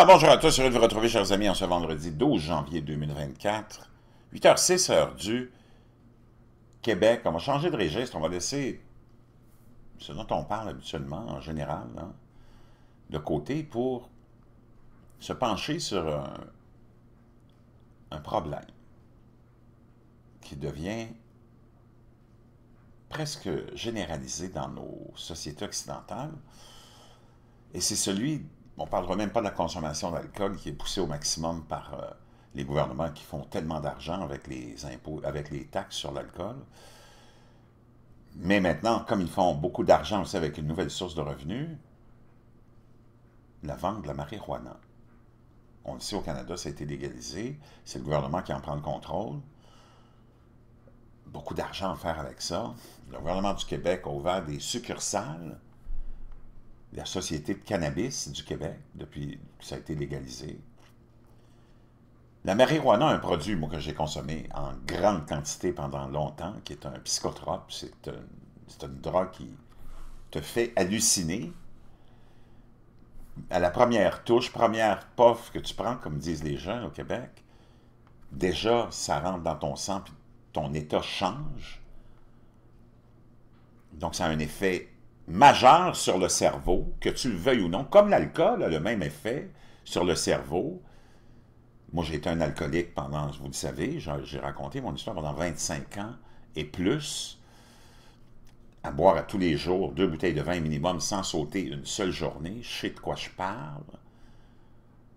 Ah, bonjour à tous, heureux de vous retrouver, chers amis, en ce vendredi 12 janvier 2024, 8h06, du Québec. On va changer de registre, on va laisser ce dont on parle habituellement, en général, hein, de côté pour se pencher sur un, un problème qui devient presque généralisé dans nos sociétés occidentales, et c'est celui on ne parlera même pas de la consommation d'alcool qui est poussée au maximum par euh, les gouvernements qui font tellement d'argent avec les impôts, avec les taxes sur l'alcool. Mais maintenant, comme ils font beaucoup d'argent aussi avec une nouvelle source de revenus, la vente de la marijuana. On le sait, au Canada, ça a été légalisé. C'est le gouvernement qui en prend le contrôle. Beaucoup d'argent à faire avec ça. Le gouvernement du Québec a ouvert des succursales la Société de cannabis du Québec, depuis que ça a été légalisé. La marijuana, un produit que j'ai consommé en grande quantité pendant longtemps, qui est un psychotrope, c'est une, une drogue qui te fait halluciner. À la première touche, première pof que tu prends, comme disent les gens au Québec, déjà, ça rentre dans ton sang, puis ton état change. Donc, ça a un effet majeur sur le cerveau, que tu le veuilles ou non, comme l'alcool a le même effet sur le cerveau. Moi, j'ai été un alcoolique pendant, vous le savez, j'ai raconté mon histoire pendant 25 ans et plus, à boire à tous les jours, deux bouteilles de vin minimum sans sauter une seule journée, je sais de quoi je parle.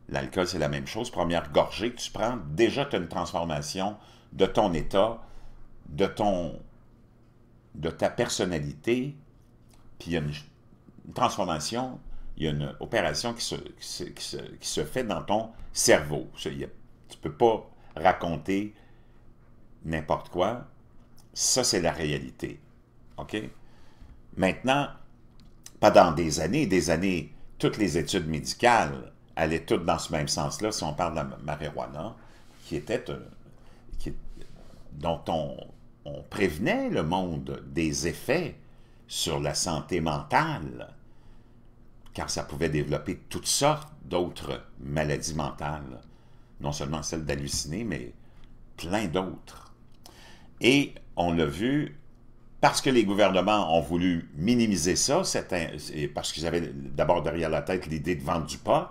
L'alcool, c'est la même chose. Première gorgée que tu prends, déjà tu as une transformation de ton état, de ton de ta personnalité, puis il y a une, transformation, il y a une opération qui se, qui se, fait dans ton cerveau. tu ne peux pas raconter n'importe quoi. Ça, c'est la réalité. OK? Maintenant, pendant des années et des années, toutes les études médicales allaient toutes dans ce même sens-là, si on parle de la marijuana, qui était, dont on, prévenait le monde des effets sur la santé mentale, car ça pouvait développer toutes sortes d'autres maladies mentales, non seulement celle d'halluciner, mais plein d'autres. Et on l'a vu, parce que les gouvernements ont voulu minimiser ça, parce qu'ils avaient d'abord derrière la tête l'idée de vendre du pot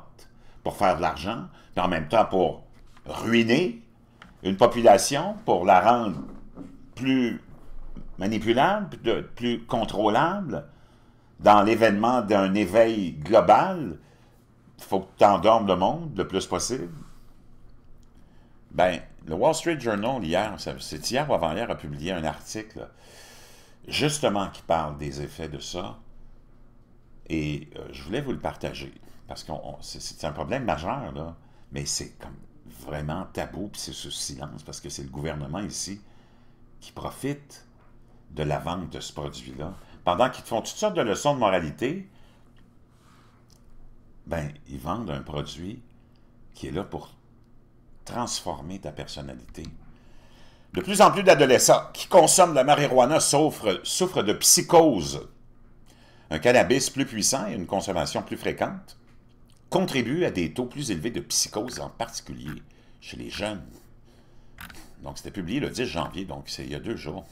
pour faire de l'argent, mais en même temps pour ruiner une population, pour la rendre plus manipulable, plus contrôlable, dans l'événement d'un éveil global, il faut que tu endormes le monde le plus possible. Ben, le Wall Street Journal, hier, c'est hier ou avant-hier, a publié un article, justement, qui parle des effets de ça. Et euh, je voulais vous le partager, parce que c'est un problème majeur, là. Mais c'est comme vraiment tabou, puis c'est sous silence, parce que c'est le gouvernement ici qui profite de la vente de ce produit-là, pendant qu'ils te font toutes sortes de leçons de moralité, ben, ils vendent un produit qui est là pour transformer ta personnalité. De plus en plus d'adolescents qui consomment de la marijuana souffrent, souffrent de psychose. Un cannabis plus puissant et une consommation plus fréquente contribuent à des taux plus élevés de psychose, en particulier chez les jeunes. Donc, c'était publié le 10 janvier, donc c'est il y a deux jours.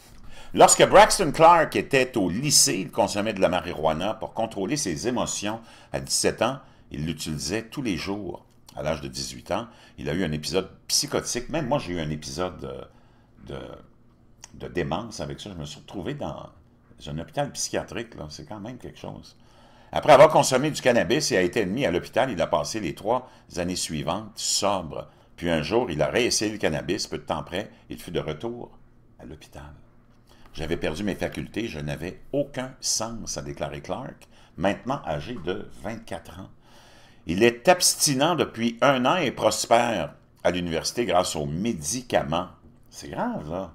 Lorsque Braxton Clark était au lycée, il consommait de la marijuana pour contrôler ses émotions. À 17 ans, il l'utilisait tous les jours. À l'âge de 18 ans, il a eu un épisode psychotique. Même moi, j'ai eu un épisode euh, de, démence avec ça. Je me suis retrouvé dans un hôpital psychiatrique. C'est quand même quelque chose. Après avoir consommé du cannabis et a été admis à l'hôpital, il a passé les trois années suivantes sobre. Puis un jour, il a réessayé le cannabis. Peu de temps après, il fut de retour à l'hôpital. J'avais perdu mes facultés, je n'avais aucun sens, a déclaré Clark, maintenant âgé de 24 ans. Il est abstinent depuis un an et prospère à l'université grâce aux médicaments. C'est grave, là.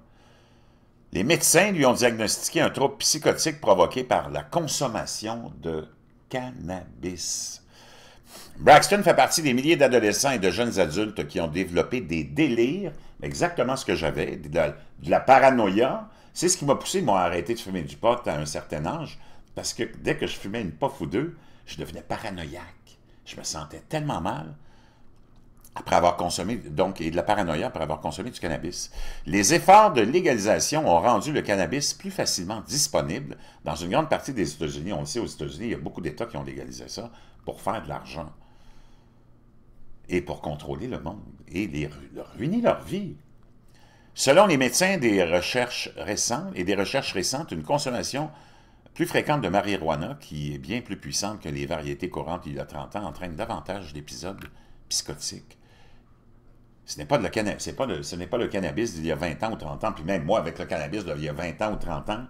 Les médecins lui ont diagnostiqué un trouble psychotique provoqué par la consommation de cannabis. Braxton fait partie des milliers d'adolescents et de jeunes adultes qui ont développé des délires, exactement ce que j'avais, de, la paranoïa, c'est ce qui m'a poussé, à arrêter de fumer du pot à un certain âge, parce que dès que je fumais une pof ou deux, je devenais paranoïaque. Je me sentais tellement mal après avoir consommé, donc, et de la paranoïa après avoir consommé du cannabis. Les efforts de légalisation ont rendu le cannabis plus facilement disponible dans une grande partie des États-Unis. On le sait, aux États-Unis, il y a beaucoup d'États qui ont légalisé ça pour faire de l'argent et pour contrôler le monde et les, ruiner leur vie. Selon les médecins des recherches récentes et des recherches récentes, une consommation plus fréquente de marijuana, qui est bien plus puissante que les variétés courantes il y a 30 ans, entraîne davantage d'épisodes psychotiques. Ce n'est pas, de le ce n'est pas le cannabis d'il y a 20 ans ou 30 ans, puis même moi, avec le cannabis d'il y a 20 ans ou 30 ans,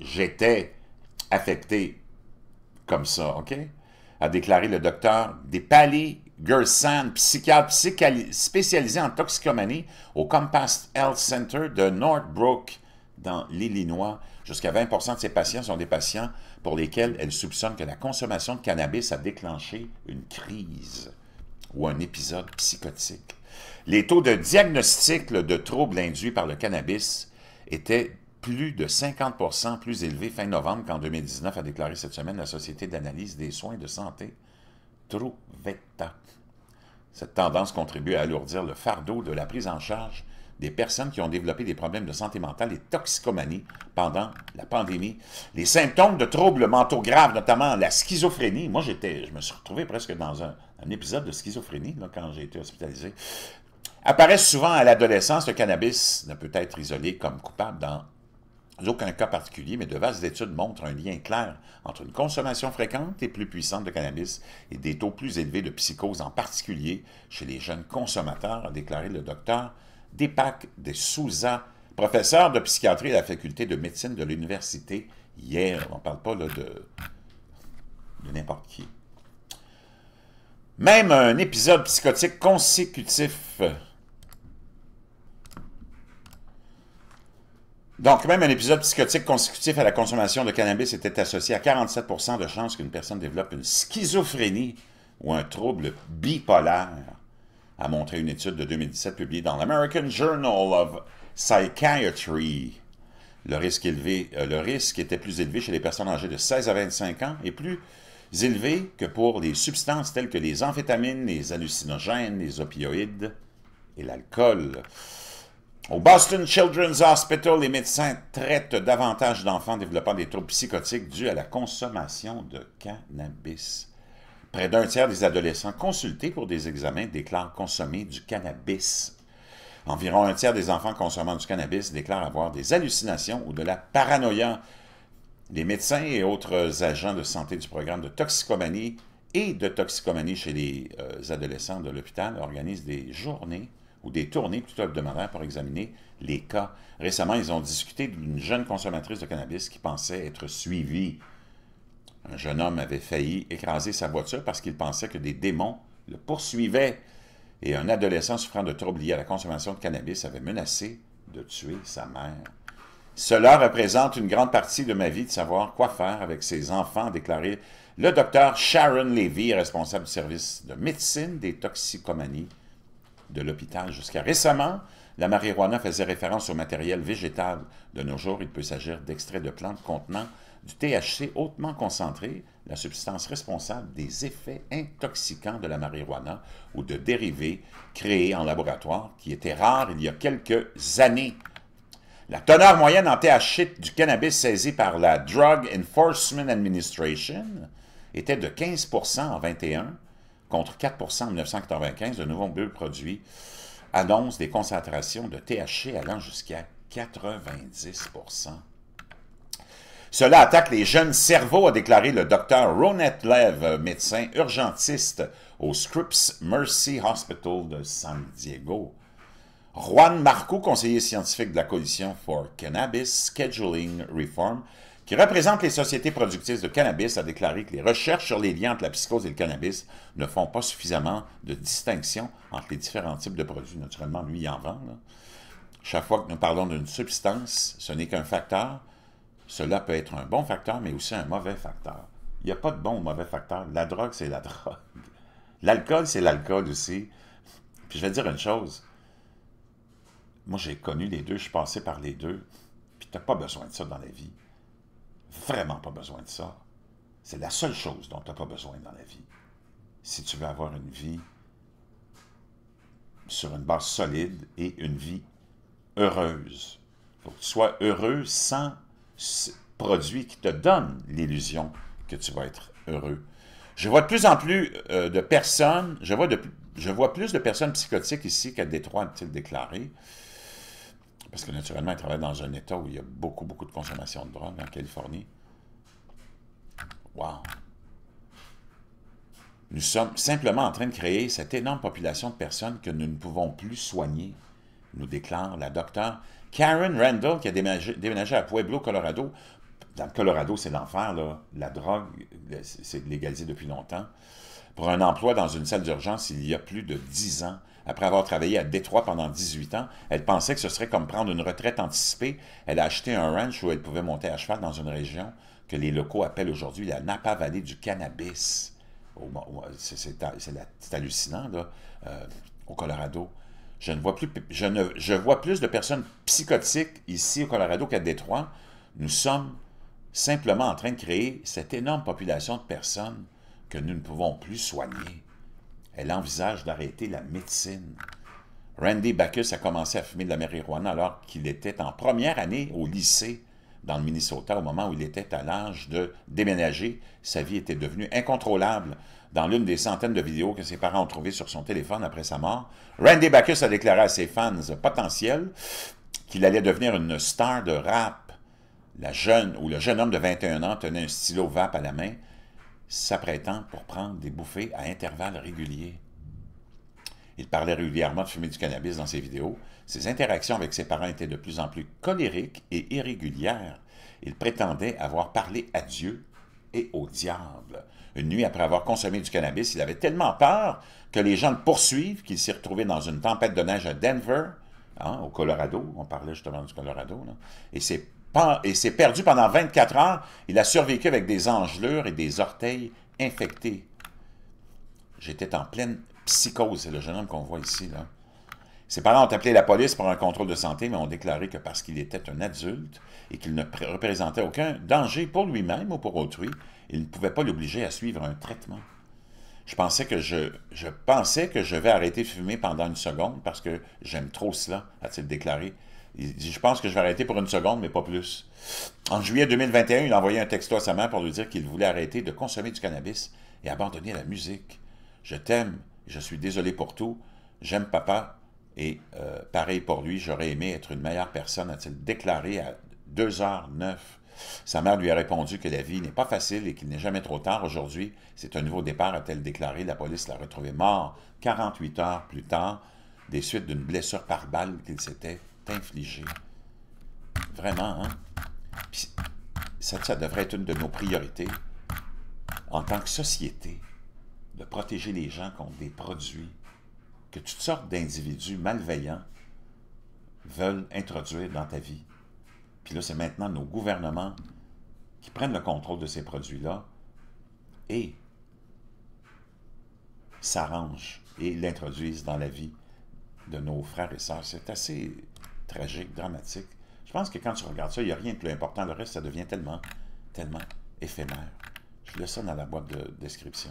j'étais affecté comme ça, OK? A déclaré le docteur Dépalé Gersan, psychiatre spécialisé en toxicomanie au Compass Health Center de Northbrook, dans l'Illinois. Jusqu'à 20 de ses patients sont des patients pour lesquels elle soupçonne que la consommation de cannabis a déclenché une crise ou un épisode psychotique. Les taux de diagnostic de troubles induits par le cannabis étaient plus de 50 plus élevés fin novembre qu'en 2019, a déclaré cette semaine la Société d'analyse des soins de santé. Cette tendance contribue à alourdir le fardeau de la prise en charge des personnes qui ont développé des problèmes de santé mentale et toxicomanie pendant la pandémie. Les symptômes de troubles mentaux graves, notamment la schizophrénie. Moi, j'étais, je me suis retrouvé presque dans un, épisode de schizophrénie quand j'ai été hospitalisé. Apparaissent souvent à l'adolescence. Le cannabis ne peut être isolé comme coupable dans aucun cas particulier, mais de vastes études montrent un lien clair entre une consommation fréquente et plus puissante de cannabis et des taux plus élevés de psychose, en particulier chez les jeunes consommateurs, a déclaré le docteur Dépac de Souza, professeur de psychiatrie à la faculté de médecine de l'université hier. On ne parle pas là, de, de n'importe qui. Même un épisode psychotique consécutif Donc, même un épisode psychotique consécutif à la consommation de cannabis était associé à 47 de chances qu'une personne développe une schizophrénie ou un trouble bipolaire, a montré une étude de 2017 publiée dans l'American Journal of Psychiatry. Le risque, élevé, euh, le risque était plus élevé chez les personnes âgées de 16 à 25 ans et plus élevé que pour les substances telles que les amphétamines, les hallucinogènes, les opioïdes et l'alcool. Au Boston Children's Hospital, les médecins traitent davantage d'enfants développant des troubles psychotiques dus à la consommation de cannabis. Près d'un tiers des adolescents consultés pour des examens déclarent consommer du cannabis. Environ un tiers des enfants consommant du cannabis déclarent avoir des hallucinations ou de la paranoïa. Les médecins et autres agents de santé du programme de toxicomanie et de toxicomanie chez les euh, adolescents de l'hôpital organisent des journées ou des tournées plutôt hebdomadaires pour examiner les cas. Récemment, ils ont discuté d'une jeune consommatrice de cannabis qui pensait être suivie. Un jeune homme avait failli écraser sa voiture parce qu'il pensait que des démons le poursuivaient et un adolescent souffrant de troubles liés à la consommation de cannabis avait menacé de tuer sa mère. Cela représente une grande partie de ma vie de savoir quoi faire avec ces enfants, déclaré le docteur Sharon Levy, responsable du service de médecine des toxicomanies de l'hôpital. Jusqu'à récemment, la marijuana faisait référence au matériel végétal. De nos jours, il peut s'agir d'extraits de plantes contenant du THC hautement concentré, la substance responsable des effets intoxicants de la marijuana ou de dérivés créés en laboratoire qui étaient rares il y a quelques années. La teneur moyenne en THC du cannabis saisi par la Drug Enforcement Administration était de 15 en 21 contre 4 en 1995, de nouveau bulle produit annonce des concentrations de THC allant jusqu'à 90 Cela attaque les jeunes cerveaux, a déclaré le docteur Ronette Lev, médecin urgentiste au Scripps Mercy Hospital de San Diego. Juan Marco, conseiller scientifique de la coalition for Cannabis Scheduling Reform, qui représente les sociétés productrices de cannabis, a déclaré que les recherches sur les liens entre la psychose et le cannabis ne font pas suffisamment de distinction entre les différents types de produits. Naturellement, lui, il en vend. Chaque fois que nous parlons d'une substance, ce n'est qu'un facteur. Cela peut être un bon facteur, mais aussi un mauvais facteur. Il n'y a pas de bon ou mauvais facteur. La drogue, c'est la drogue. L'alcool, c'est l'alcool aussi. Puis je vais te dire une chose. Moi, j'ai connu les deux, je suis passé par les deux. Puis tu n'as pas besoin de ça dans la vie vraiment pas besoin de ça. C'est la seule chose dont tu n'as pas besoin dans la vie. Si tu veux avoir une vie sur une base solide et une vie heureuse. Il faut que tu sois heureux sans ce produit qui te donne l'illusion que tu vas être heureux. Je vois de plus en plus euh, de personnes, je vois, de, je vois plus de personnes psychotiques ici qu'à Détroit, a-t-il déclaré. Parce que naturellement, ils travaille dans un État où il y a beaucoup, beaucoup de consommation de drogue, en Californie. Wow! Nous sommes simplement en train de créer cette énorme population de personnes que nous ne pouvons plus soigner, nous déclare la docteure Karen Randall, qui a déménagé, déménagé à Pueblo, Colorado. Dans le Colorado, c'est l'enfer, là. La drogue, c'est légalisé depuis longtemps. Pour un emploi dans une salle d'urgence, il y a plus de 10 ans, après avoir travaillé à Détroit pendant 18 ans, elle pensait que ce serait comme prendre une retraite anticipée. Elle a acheté un ranch où elle pouvait monter à cheval dans une région que les locaux appellent aujourd'hui la Napa vallée du cannabis. C'est hallucinant, là, euh, au Colorado. Je ne vois plus, je, ne, je vois plus de personnes psychotiques ici au Colorado qu'à Détroit. Nous sommes simplement en train de créer cette énorme population de personnes que nous ne pouvons plus soigner elle envisage d'arrêter la médecine. Randy Bacchus a commencé à fumer de la marijuana alors qu'il était en première année au lycée dans le Minnesota au moment où il était à l'âge de déménager. Sa vie était devenue incontrôlable. Dans l'une des centaines de vidéos que ses parents ont trouvées sur son téléphone après sa mort, Randy Bacchus a déclaré à ses fans potentiels qu'il allait devenir une star de rap. La jeune ou le jeune homme de 21 ans tenait un stylo vape à la main s'apprêtant pour prendre des bouffées à intervalles réguliers. Il parlait régulièrement de fumer du cannabis dans ses vidéos. Ses interactions avec ses parents étaient de plus en plus colériques et irrégulières. Il prétendait avoir parlé à Dieu et au diable. Une nuit après avoir consommé du cannabis, il avait tellement peur que les gens le poursuivent qu'il s'est retrouvé dans une tempête de neige à Denver, hein, au Colorado. On parlait justement du Colorado. et c'est et s'est perdu pendant 24 heures. Il a survécu avec des engelures et des orteils infectés. J'étais en pleine psychose, c'est le jeune homme qu'on voit ici. Là. Ses parents ont appelé la police pour un contrôle de santé, mais ont déclaré que parce qu'il était un adulte et qu'il ne représentait aucun danger pour lui-même ou pour autrui, il ne pouvait pas l'obliger à suivre un traitement. Je pensais que je, je pensais que je vais arrêter de fumer pendant une seconde parce que j'aime trop cela, a-t-il déclaré. Il Je pense que je vais arrêter pour une seconde, mais pas plus. En juillet 2021, il a envoyé un texto à sa mère pour lui dire qu'il voulait arrêter de consommer du cannabis et abandonner la musique. Je t'aime, je suis désolé pour tout, j'aime papa et euh, pareil pour lui, j'aurais aimé être une meilleure personne, a-t-il déclaré à 2h09. Sa mère lui a répondu que la vie n'est pas facile et qu'il n'est jamais trop tard. Aujourd'hui, c'est un nouveau départ, a-t-elle déclaré. La police l'a retrouvé mort 48 heures plus tard des suites d'une blessure par balle qu'il s'était infliger Vraiment, hein? ça, ça devrait être une de nos priorités en tant que société, de protéger les gens contre des produits que toutes sortes d'individus malveillants veulent introduire dans ta vie. Puis là, c'est maintenant nos gouvernements qui prennent le contrôle de ces produits-là et s'arrangent et l'introduisent dans la vie de nos frères et sœurs. C'est assez tragique, dramatique. Je pense que quand tu regardes ça, il n'y a rien de plus important. Le reste, ça devient tellement, tellement éphémère. Je laisse ça dans la boîte de description.